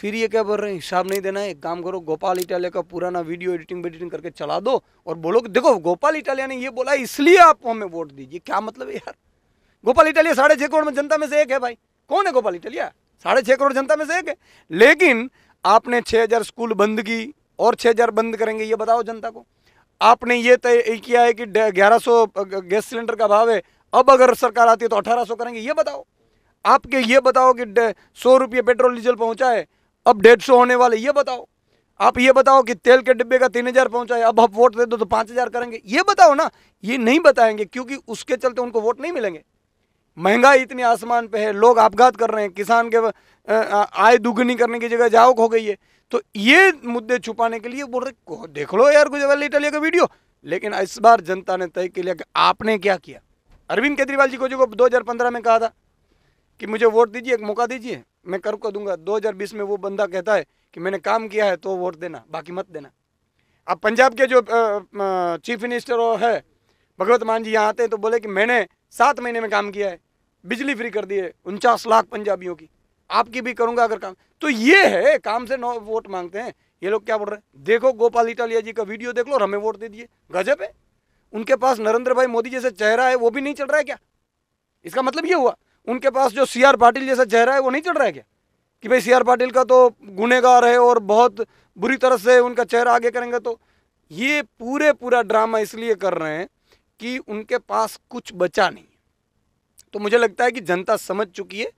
S2: फिर ये क्या बोल रहे हैं हिसाब नहीं देना है एक काम करो गोपाल इटालिया का पुराना वीडियो एडिटिंग वेडिटिंग करके चला दो और बोलो देखो गोपाल इटालिया ने ये बोला इसलिए आप हमें वोट दीजिए क्या मतलब है यार गोपाल इटालिया साढ़े छः करोड़ में जनता में से एक है भाई कौन है गोपाल इटालिया साढ़े छः करोड़ जनता में से एक है लेकिन आपने छः हज़ार स्कूल बंद की और छः हज़ार बंद करेंगे ये बताओ जनता को आपने ये तय किया है कि ग्यारह सौ गैस सिलेंडर का भाव है अब अगर सरकार आती है तो अठारह सौ करेंगे ये बताओ आपके ये बताओ कि सौ रुपये पेट्रोल डीजल पहुँचा है अब डेढ़ सौ होने वाले ये बताओ आप ये बताओ कि तेल के डिब्बे का तीन हजार पहुंचा है अब आप वोट दे दो तो पांच हजार करेंगे ये बताओ ना ये नहीं बताएंगे क्योंकि उसके चलते उनको वोट नहीं मिलेंगे महंगाई इतनी आसमान पे है लोग आपघात कर रहे हैं किसान के आय दुगनी करने की जगह जावक हो गई है तो ये मुद्दे छुपाने के लिए बोल रहे देख लो यार गुजराल इटालिया का वीडियो लेकिन इस बार जनता ने तय किया कि आपने क्या किया अरविंद केजरीवाल जी को जो दो हजार पंद्रह में कहा था कि मुझे वोट दीजिए एक मौका दीजिए मैं कर को दूंगा 2020 में वो बंदा कहता है कि मैंने काम किया है तो वोट देना बाकी मत देना अब पंजाब के जो चीफ मिनिस्टर है भगवत मान जी यहाँ आते हैं तो बोले कि मैंने सात महीने में काम किया है बिजली फ्री कर दी है उनचास लाख पंजाबियों की आपकी भी करूँगा अगर काम तो ये है काम से नौ वोट मांगते हैं ये लोग क्या बोल रहे हैं देखो गोपाल इटालिया जी का वीडियो देख लो और हमें वोट दे दिए गजब है उनके पास नरेंद्र भाई मोदी जैसे चेहरा है वो भी नहीं चल रहा है क्या इसका मतलब ये हुआ उनके पास जो सी आर पाटिल जैसा चेहरा है वो नहीं चढ़ रहा है क्या कि भाई सी आर पाटिल का तो गुनेगार है और बहुत बुरी तरह से उनका चेहरा आगे करेंगे तो ये पूरे पूरा ड्रामा इसलिए कर रहे हैं कि उनके पास कुछ बचा नहीं तो मुझे लगता है कि जनता समझ चुकी है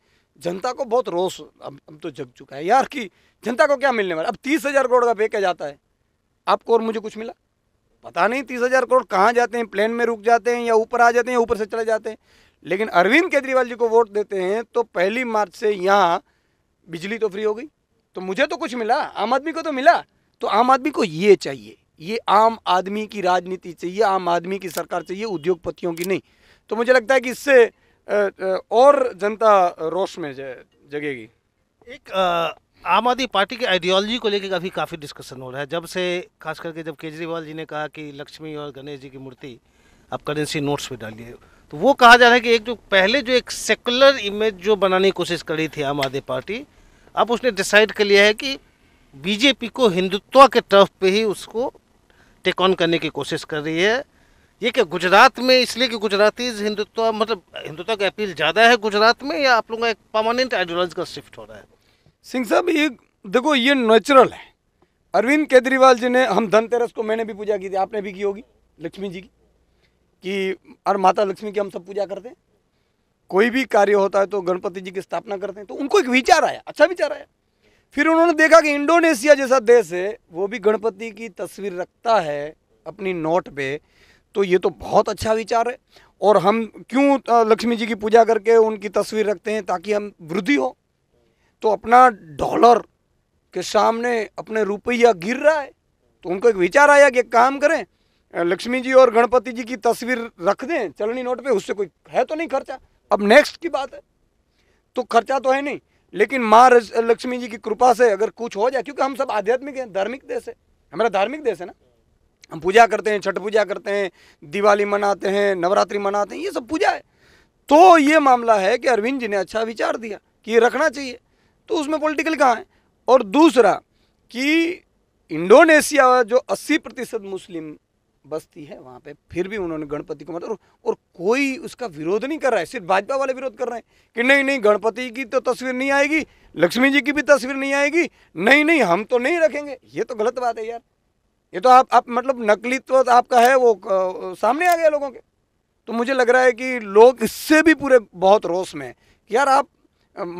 S2: जनता को बहुत रोष अब अब तो जग चुका है यार कि जनता को क्या मिलने वाला अब तीस हज़ार करोड़ का पैकेज जाता है आपको और मुझे कुछ मिला पता नहीं तीस हज़ार करोड़ कहाँ जाते हैं प्लेन में रुक जाते हैं या ऊपर आ जाते हैं या ऊपर से चले जाते हैं लेकिन अरविंद केजरीवाल जी को वोट देते हैं तो पहली मार्च से यहाँ बिजली तो फ्री हो गई तो मुझे तो कुछ मिला आम आदमी को तो मिला तो आम आदमी को ये चाहिए ये आम आदमी की राजनीति चाहिए आम आदमी की सरकार चाहिए उद्योगपतियों की नहीं तो मुझे लगता है कि इससे और जनता रोष में जगेगी
S1: एक आम आदमी पार्टी की आइडियोलॉजी को लेकर अभी काफ़ी डिस्कशन हो रहा है जब से खास करके जब केजरीवाल जी ने कहा कि लक्ष्मी और गणेश जी की मूर्ति आप करेंसी नोट्स पर डालिए तो वो कहा जा रहा है कि एक जो पहले जो एक सेकुलर इमेज जो बनाने की कोशिश करी थी आम आदमी पार्टी अब उसने डिसाइड कर लिया है कि बीजेपी को हिंदुत्व के तरफ पे ही उसको टेक ऑन करने की कोशिश कर रही है ये क्या गुजरात में इसलिए कि गुजराती हिंदुत्व मतलब हिंदुत्व का अपील ज़्यादा है गुजरात में या आप लोगों का एक परमानेंट आइडियोलॉजिकल शिफ्ट हो रहा है
S2: सिंह साहब ये देखो ये नेचुरल है अरविंद केजरीवाल जी ने हम धनतेरस को मैंने भी पूजा की थी आपने भी की होगी लक्ष्मी जी की कि अरे माता लक्ष्मी की हम सब पूजा करते हैं कोई भी कार्य होता है तो गणपति जी की स्थापना करते हैं तो उनको एक विचार आया अच्छा विचार आया फिर उन्होंने देखा कि इंडोनेशिया जैसा देश है वो भी गणपति की तस्वीर रखता है अपनी नोट पे तो ये तो बहुत अच्छा विचार है और हम क्यों लक्ष्मी जी की पूजा करके उनकी तस्वीर रखते हैं ताकि हम वृद्धि हो तो अपना डॉलर के सामने अपने रुपया गिर रहा है तो उनको एक विचार आया कि एक काम करें लक्ष्मी जी और गणपति जी की तस्वीर रख दें चलनी नोट पे उससे कोई है तो नहीं खर्चा अब नेक्स्ट की बात है तो खर्चा तो है नहीं लेकिन माँ लक्ष्मी जी की कृपा से अगर कुछ हो जाए क्योंकि हम सब आध्यात्मिक हैं धार्मिक देश है हमारा धार्मिक देश है ना हम पूजा करते हैं छठ पूजा करते हैं दिवाली मनाते हैं नवरात्रि मनाते हैं ये सब पूजा है तो ये मामला है कि अरविंद जी ने अच्छा विचार दिया कि ये रखना चाहिए तो उसमें पॉलिटिकल कहाँ है और दूसरा कि इंडोनेशिया जो 80 प्रतिशत मुस्लिम बस्ती है वहाँ पे फिर भी उन्होंने गणपति को मतलब और, और कोई उसका विरोध नहीं कर रहा है सिर्फ भाजपा वाले विरोध कर रहे हैं कि नहीं नहीं गणपति की तो तस्वीर नहीं आएगी लक्ष्मी जी की भी तस्वीर नहीं आएगी नहीं नहीं हम तो नहीं रखेंगे ये तो गलत बात है यार ये तो आप आप मतलब नकली तो आपका है वो सामने आ गया लोगों के तो मुझे लग रहा है कि लोग इससे भी पूरे बहुत रोष में है कि यार आप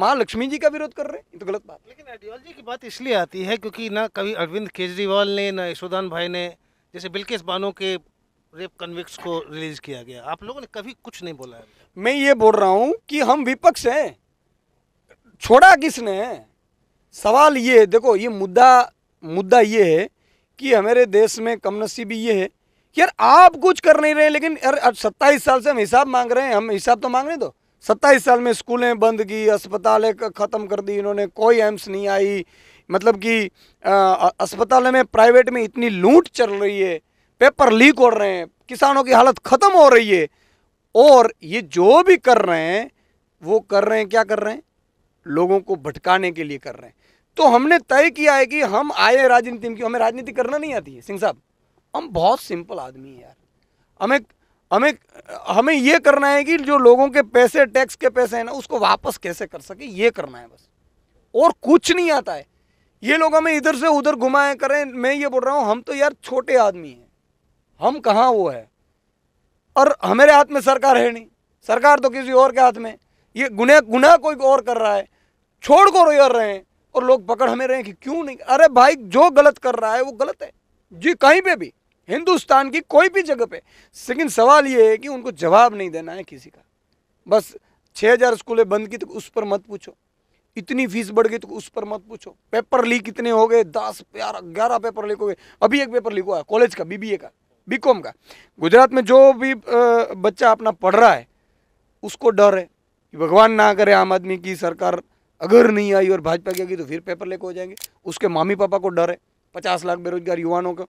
S2: माँ लक्ष्मी जी का विरोध कर रहे हैं ये तो गलत बात
S1: लेकिन आइडियोलॉजी की बात इसलिए आती है क्योंकि ना कभी अरविंद केजरीवाल ने ना यशोदान भाई ने जैसे बिल्किस बानो के रेप कन्विक्स को रिलीज किया गया आप लोगों ने कभी कुछ नहीं बोला
S2: है मैं ये बोल रहा हूँ कि हम विपक्ष हैं छोड़ा किसने सवाल ये है देखो ये मुद्दा मुद्दा ये है कि हमारे देश में कम नसीबी ये है कि यार आप कुछ कर नहीं रहे लेकिन यार अब सत्ताईस साल से हम हिसाब मांग रहे हैं हम हिसाब तो मांग रहे दो तो। सत्ताईस साल में स्कूलें बंद की अस्पतालें ख़त्म कर दी इन्होंने कोई एम्स नहीं आई मतलब कि अस्पताल में प्राइवेट में इतनी लूट चल रही है पेपर लीक हो रहे हैं किसानों की हालत ख़त्म हो रही है और ये जो भी कर रहे हैं वो कर रहे हैं क्या कर रहे हैं लोगों को भटकाने के लिए कर रहे हैं तो हमने तय किया है कि हम आए राजनीति में क्यों हमें राजनीति करना नहीं आती है सिंह साहब हम बहुत सिंपल आदमी हैं यार हमें हमें हमें ये करना है कि जो लोगों के पैसे टैक्स के पैसे हैं ना उसको वापस कैसे कर सके ये करना है बस और कुछ नहीं आता है ये लोग हमें इधर से उधर घुमाए करें मैं ये बोल रहा हूँ हम तो यार छोटे आदमी हैं हम कहाँ वो है और हमारे हाथ में सरकार है नहीं सरकार तो किसी और के हाथ में ये गुना गुना कोई और कर रहा है छोड़ को कर रहे हैं और लोग पकड़ हमें रहे हैं कि क्यों नहीं अरे भाई जो गलत कर रहा है वो गलत है जी कहीं पे भी हिंदुस्तान की कोई भी जगह पे लेकिन सवाल ये है कि उनको जवाब नहीं देना है किसी का बस छः हजार स्कूलें बंद की तो उस पर मत पूछो इतनी फीस बढ़ गई तो उस पर मत पूछो पेपर लीक इतने हो गए दस ग्यारह ग्यारह पेपर लीक हो गए अभी एक पेपर लीक हुआ है कॉलेज का बीबीए का बीकॉम का गुजरात में जो भी बच्चा अपना पढ़ रहा है उसको डर है कि भगवान ना करे आम आदमी की सरकार अगर नहीं आई और भाजपा की आएगी तो फिर पेपर लीक हो जाएंगे उसके मामी पापा को डर है पचास लाख बेरोजगार युवाओं का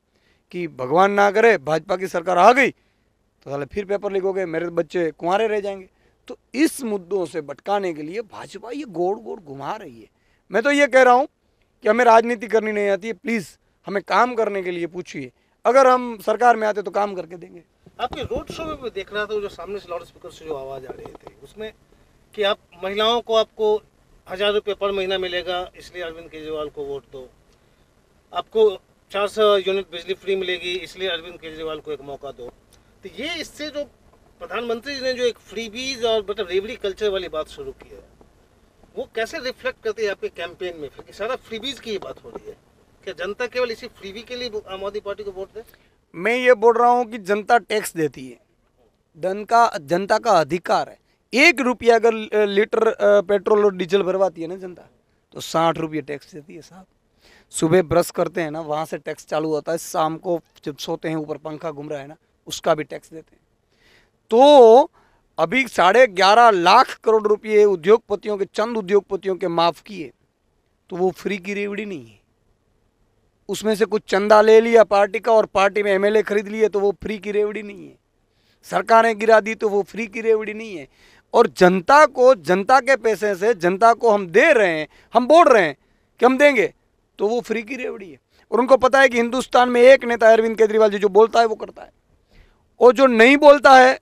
S2: कि भगवान ना करे भाजपा की सरकार आ गई तो फिर पेपर लीक हो गए मेरे बच्चे कुंवरे रह जाएंगे तो इस मुद्दों से भटकाने के लिए भाजपा ये गोड़ गोड़ घुमा रही है मैं तो ये कह रहा हूँ कि हमें राजनीति करनी नहीं आती है प्लीज़ हमें काम करने के लिए पूछिए अगर हम सरकार में आते तो काम करके देंगे
S1: आपके रोड शो में देख रहा था जो सामने से लाउड स्पीकर से जो आवाज़ आ रही थी उसमें कि आप महिलाओं को आपको हज़ार रुपये पर महीना मिलेगा इसलिए अरविंद केजरीवाल को वोट दो आपको चार सौ यूनिट बिजली फ्री मिलेगी इसलिए अरविंद केजरीवाल को एक मौका दो तो ये इससे जो प्रधानमंत्री जी ने जो एक फ्रीबीज और मतलब रेवड़ी कल्चर वाली बात शुरू की है वो कैसे रिफ्लेक्ट करती है आपके कैंपेन में फिर सारा फ्रीबीज की बात हो रही है क्या जनता केवल इसी फ्रीबी के लिए आम आदमी पार्टी को वोट दे
S2: मैं ये बोल रहा हूँ कि जनता टैक्स देती है धन का जनता का अधिकार है एक रुपया अगर लीटर पेट्रोल और डीजल भरवाती है ना जनता तो साठ रुपये टैक्स देती है साहब सुबह ब्रश करते हैं ना वहाँ से टैक्स चालू होता है शाम को जब सोते हैं ऊपर पंखा घूम रहा है ना उसका भी टैक्स देते हैं तो अभी साढ़े ग्यारह लाख करोड़ रुपये उद्योगपतियों के चंद उद्योगपतियों के माफ़ किए तो वो फ्री की रेवड़ी नहीं है उसमें से कुछ चंदा ले लिया पार्टी का और पार्टी में एमएलए खरीद लिए तो वो फ्री की रेवड़ी नहीं है सरकारें गिरा दी तो वो फ्री की रेवड़ी नहीं है और जनता को जनता के पैसे से जनता को हम दे रहे हैं हम बोल रहे हैं कि हम देंगे तो वो फ्री की रेवड़ी है और उनको पता है कि हिंदुस्तान में एक नेता अरविंद केजरीवाल जी जो बोलता है वो करता है और जो नहीं बोलता है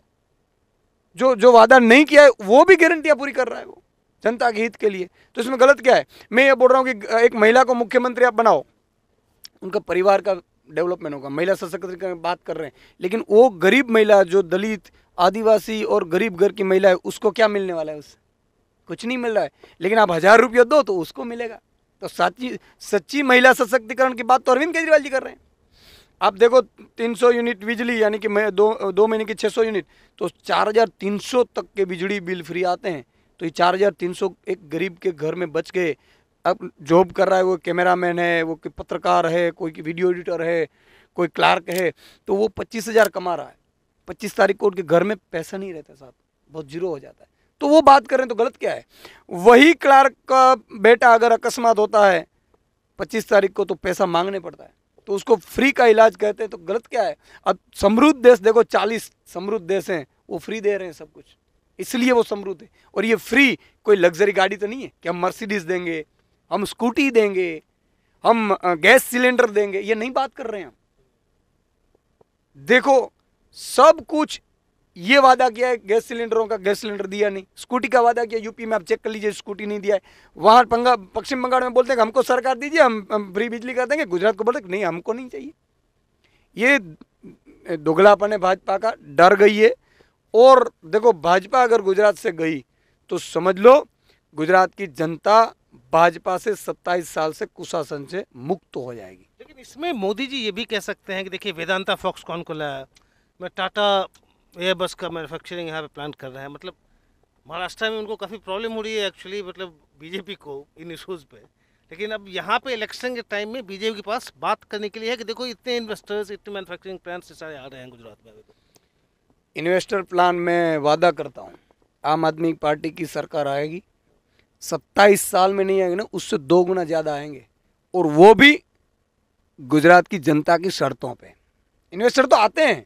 S2: जो जो वादा नहीं किया है वो भी गारंटियाँ पूरी कर रहा है वो जनता के हित के लिए तो इसमें गलत क्या है मैं ये बोल रहा हूँ कि एक महिला को मुख्यमंत्री आप बनाओ उनका परिवार का डेवलपमेंट होगा महिला सशक्तिकरण बात कर रहे हैं लेकिन वो गरीब महिला जो दलित आदिवासी और गरीब घर गर की महिला है उसको क्या मिलने वाला है उससे कुछ नहीं मिल रहा है लेकिन आप हज़ार रुपया दो तो उसको मिलेगा तो सच्ची सच्ची महिला सशक्तिकरण की बात तो अरविंद केजरीवाल जी कर रहे हैं आप देखो 300 यूनिट बिजली यानी कि मैं दो दो महीने की 600 यूनिट तो 4300 तक के बिजली बिल फ्री आते हैं तो ये 4300 एक गरीब के घर में बच गए अब जॉब कर रहा है वो कैमरा मैन है वो पत्रकार है कोई वीडियो एडिटर है कोई क्लार्क है तो वो पच्चीस हज़ार कमा रहा है पच्चीस तारीख को उनके घर में पैसा नहीं रहता साहब बहुत जीरो हो जाता है तो वो बात करें तो गलत क्या है वही क्लार्क का बेटा अगर अकस्मात होता है पच्चीस तारीख को तो पैसा मांगने पड़ता है तो उसको फ्री का इलाज कहते हैं तो गलत क्या है अब समृद्ध देश देखो चालीस समृद्ध देश हैं वो फ्री दे रहे हैं सब कुछ इसलिए वो समृद्ध है और ये फ्री कोई लग्जरी गाड़ी तो नहीं है कि हम मर्सिडीज़ देंगे हम स्कूटी देंगे हम गैस सिलेंडर देंगे ये नहीं बात कर रहे हैं हम देखो सब कुछ ये वादा किया है गैस सिलेंडरों का गैस सिलेंडर दिया नहीं स्कूटी का वादा किया यूपी में आप चेक कर लीजिए स्कूटी नहीं दिया है वहाँ पंगा पश्चिम बंगाल में बोलते हैं हमको सरकार दीजिए हम, फ्री बिजली कर देंगे गुजरात को बोलते नहीं हमको नहीं चाहिए ये दुगलापन है भाजपा का डर गई है और देखो भाजपा अगर गुजरात से गई तो समझ लो गुजरात की जनता भाजपा से सत्ताईस साल से कुशासन से मुक्त हो जाएगी
S1: लेकिन इसमें मोदी जी ये भी कह सकते हैं कि देखिए वेदांता फॉक्स कौन को लाया मैं टाटा एयर बस का मैनुफैक्चरिंग यहाँ पे प्लान कर रहे हैं मतलब महाराष्ट्र में उनको काफ़ी प्रॉब्लम हो रही है एक्चुअली मतलब बीजेपी को इन इशूज़ पे लेकिन अब यहाँ पे इलेक्शन के टाइम में बीजेपी के पास बात करने के लिए है कि देखो इतने इन्वेस्टर्स इतने मैनुफैक्चरिंग प्लान्स सारे आ रहे हैं गुजरात में
S2: इन्वेस्टर प्लान में वादा करता हूँ आम आदमी पार्टी की सरकार आएगी सत्ताईस साल में नहीं आएंगे ना उससे दो गुना ज़्यादा आएंगे और वो भी गुजरात की जनता की शर्तों पे इन्वेस्टर तो आते हैं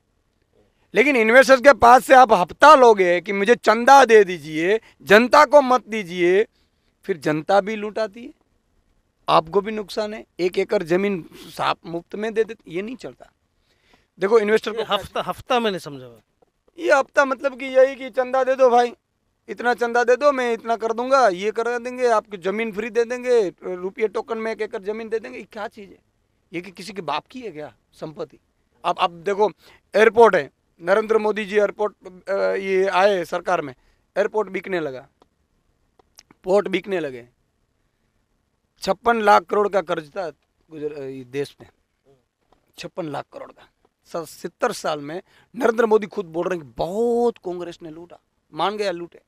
S2: लेकिन इन्वेस्टर्स के पास से आप हफ्ता लोगे कि मुझे चंदा दे दीजिए जनता को मत दीजिए फिर जनता भी लुटाती है आपको भी नुकसान है एक एकड़ जमीन साफ मुफ्त में दे देते ये नहीं चलता देखो इन्वेस्टर को हफ्ता हफ्ता मैंने समझा ये हफ्ता मतलब कि यही कि चंदा दे दो भाई इतना चंदा दे दो मैं इतना कर दूंगा ये कर देंगे आपको ज़मीन फ्री दे देंगे रुपये टोकन में एक एकड़ ज़मीन दे देंगे क्या चीज़ है ये कि किसी के बाप की है क्या संपत्ति आप आप देखो एयरपोर्ट है नरेंद्र मोदी जी एयरपोर्ट ये आए सरकार में एयरपोर्ट बिकने लगा पोर्ट बिकने लगे छप्पन लाख करोड़ का कर्ज था गुजर देश में छप्पन लाख करोड़ का सत्तर साल में नरेंद्र मोदी खुद बोल रहे हैं कि बहुत कांग्रेस ने लूटा मान गया लूटे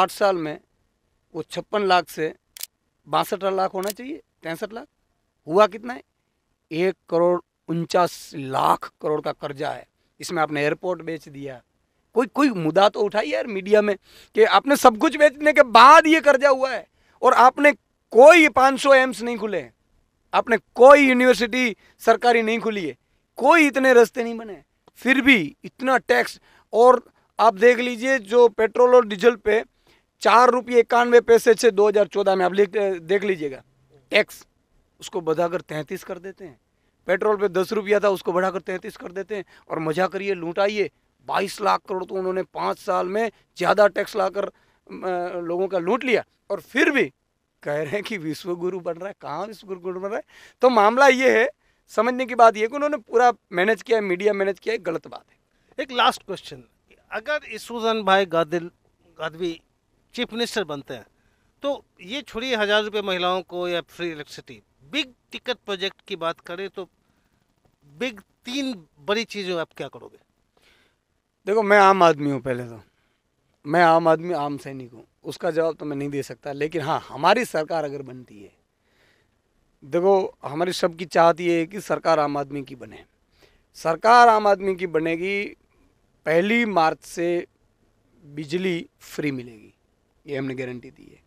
S2: आठ साल में वो छप्पन लाख से बासठ लाख होना चाहिए तैंसठ लाख हुआ कितना है एक करोड़ उनचास लाख करोड़ का कर्जा है इसमें आपने एयरपोर्ट बेच दिया कोई कोई मुद्दा तो उठाई यार मीडिया में कि आपने सब कुछ बेचने के बाद ये कर्जा हुआ है और आपने कोई 500 एम्स नहीं खुले हैं आपने कोई यूनिवर्सिटी सरकारी नहीं खुली है कोई इतने रास्ते नहीं बने फिर भी इतना टैक्स और आप देख लीजिए जो पेट्रोल और डीजल पे चार रुपये इक्यानवे पैसे थे दो में आप देख लीजिएगा टैक्स उसको बधाकर तैंतीस कर देते हैं पेट्रोल पे दस रुपया था उसको बढ़ाकर तैंतीस कर देते हैं और मजा करिए लूटाइए बाईस लाख करोड़ तो उन्होंने पाँच साल में ज़्यादा टैक्स लाकर लोगों का लूट लिया और फिर भी कह रहे हैं कि विश्व गुरु बन रहा है कहाँ विश्व गुरु बन रहा है तो मामला ये है समझने की बात ये कि उन्होंने पूरा मैनेज किया है मीडिया मैनेज किया है गलत बात है एक लास्ट क्वेश्चन अगर इसुजन
S1: भाई गादिल गादवी चीफ मिनिस्टर बनते हैं तो ये छोड़िए हज़ार रुपये महिलाओं को या free electricity big ticket project की बात करें तो बिग तीन बड़ी चीज़ें आप क्या करोगे
S2: देखो मैं आम आदमी हूँ पहले तो मैं आम आदमी आम सैनिक हूँ उसका जवाब तो मैं नहीं दे सकता लेकिन हाँ हमारी सरकार अगर बनती है देखो हमारी सबकी चाहत ये है कि सरकार आम आदमी की बने सरकार आम आदमी की बनेगी पहली मार्च से बिजली फ्री मिलेगी ये हमने गारंटी दी है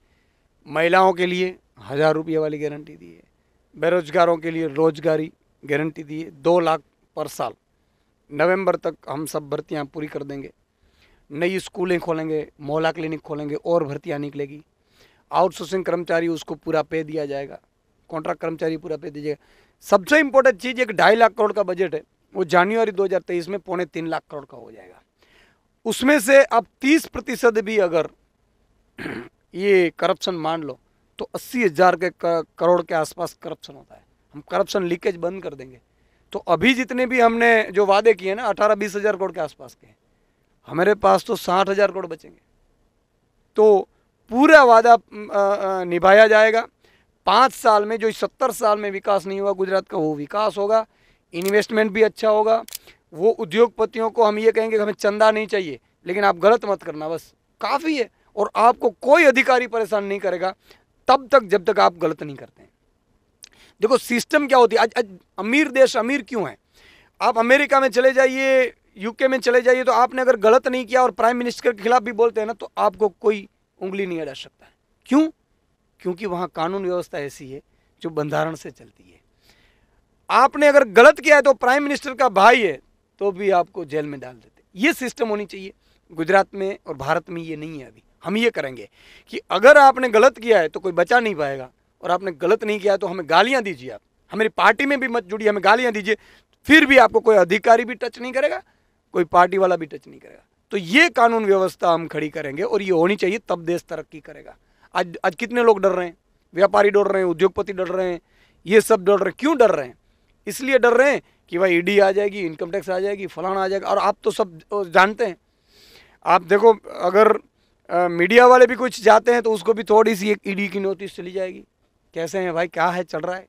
S2: महिलाओं के लिए हज़ार रुपये वाली गारंटी दी है बेरोजगारों के लिए रोजगारी गारंटी दी है दो लाख पर साल नवंबर तक हम सब भर्तियां पूरी कर देंगे नई स्कूलें खोलेंगे मोहला क्लिनिक खोलेंगे और भर्तियां निकलेगी आउटसोर्सिंग कर्मचारी उसको पूरा पे दिया जाएगा कॉन्ट्रैक्ट कर्मचारी पूरा पे दीजिएगा सबसे इम्पोर्टेंट चीज़ एक ढाई लाख करोड़ का बजट है वो जनवरी 2023 में पौने तीन लाख करोड़ का हो जाएगा उसमें से आप 30 प्रतिशत भी अगर ये करप्शन मान लो तो अस्सी हज़ार के करोड़ के आसपास करप्शन होता है हम करप्शन लीकेज बंद कर देंगे तो अभी जितने भी हमने जो वादे किए ना अठारह बीस हज़ार करोड़ के आसपास के हमारे पास तो साठ हज़ार करोड़ बचेंगे तो पूरा वादा निभाया जाएगा पाँच साल में जो सत्तर साल में विकास नहीं हुआ गुजरात का वो विकास होगा इन्वेस्टमेंट भी अच्छा होगा वो उद्योगपतियों को हम ये कहेंगे कि हमें चंदा नहीं चाहिए लेकिन आप गलत मत करना बस काफ़ी है और आपको कोई अधिकारी परेशान नहीं करेगा तब तक जब तक आप गलत नहीं करते हैं देखो सिस्टम क्या होती है आज, आज अमीर देश अमीर क्यों है आप अमेरिका में चले जाइए यूके में चले जाइए तो आपने अगर गलत नहीं किया और प्राइम मिनिस्टर के खिलाफ भी बोलते हैं ना तो आपको कोई उंगली नहीं अड़ा सकता क्यों क्योंकि वहाँ कानून व्यवस्था ऐसी है जो बंधारण से चलती है आपने अगर गलत किया है तो प्राइम मिनिस्टर का भाई है तो भी आपको जेल में डाल देते ये सिस्टम होनी चाहिए गुजरात में और भारत में ये नहीं है अभी हम ये करेंगे कि अगर आपने गलत किया है तो कोई बचा नहीं पाएगा और आपने गलत नहीं किया तो हमें गालियाँ दीजिए आप हमारी पार्टी में भी मत जुड़िए हमें गालियाँ दीजिए फिर भी आपको कोई अधिकारी भी टच नहीं करेगा कोई पार्टी वाला भी टच नहीं करेगा तो ये कानून व्यवस्था हम खड़ी करेंगे और ये होनी चाहिए तब देश तरक्की करेगा आज आज कितने लोग डर रहे हैं व्यापारी डर रहे हैं उद्योगपति डर रहे हैं ये सब डर रहे हैं क्यों डर रहे हैं इसलिए डर रहे हैं कि भाई ईडी e आ जाएगी इनकम टैक्स आ जाएगी फलाना आ जाएगा और आप तो सब जानते हैं आप देखो अगर आ, मीडिया वाले भी कुछ जाते हैं तो उसको भी थोड़ी सी एक ईडी e की नोटिस चली जाएगी कैसे हैं भाई क्या है चल रहा है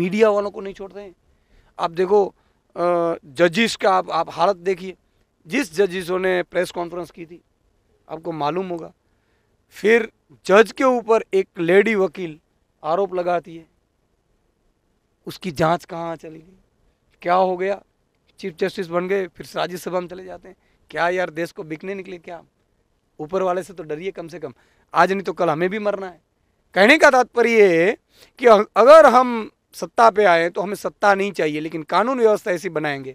S2: मीडिया वालों को नहीं छोड़ते हैं आप देखो जजिस का आप, आप हालत देखिए जिस जजिसों ने प्रेस कॉन्फ्रेंस की थी आपको मालूम होगा फिर जज के ऊपर एक लेडी वकील आरोप लगाती है उसकी जांच कहाँ चली गई क्या हो गया चीफ जस्टिस बन गए फिर राज्यसभा में चले जाते हैं क्या यार देश को बिकने निकले क्या ऊपर वाले से तो डरिए कम से कम आज नहीं तो कल हमें भी मरना है कहने का तात्पर्य ये है कि अगर हम सत्ता पे आए तो हमें सत्ता नहीं चाहिए लेकिन कानून व्यवस्था ऐसी बनाएंगे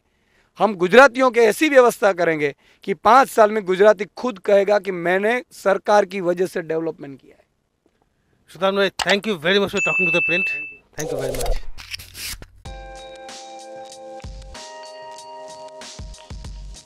S2: हम गुजरातियों के ऐसी व्यवस्था करेंगे कि पाँच साल में गुजराती खुद कहेगा कि मैंने सरकार की वजह से डेवलपमेंट किया है
S1: सुधाम भाई thank you very much for talking to the Print thank you very much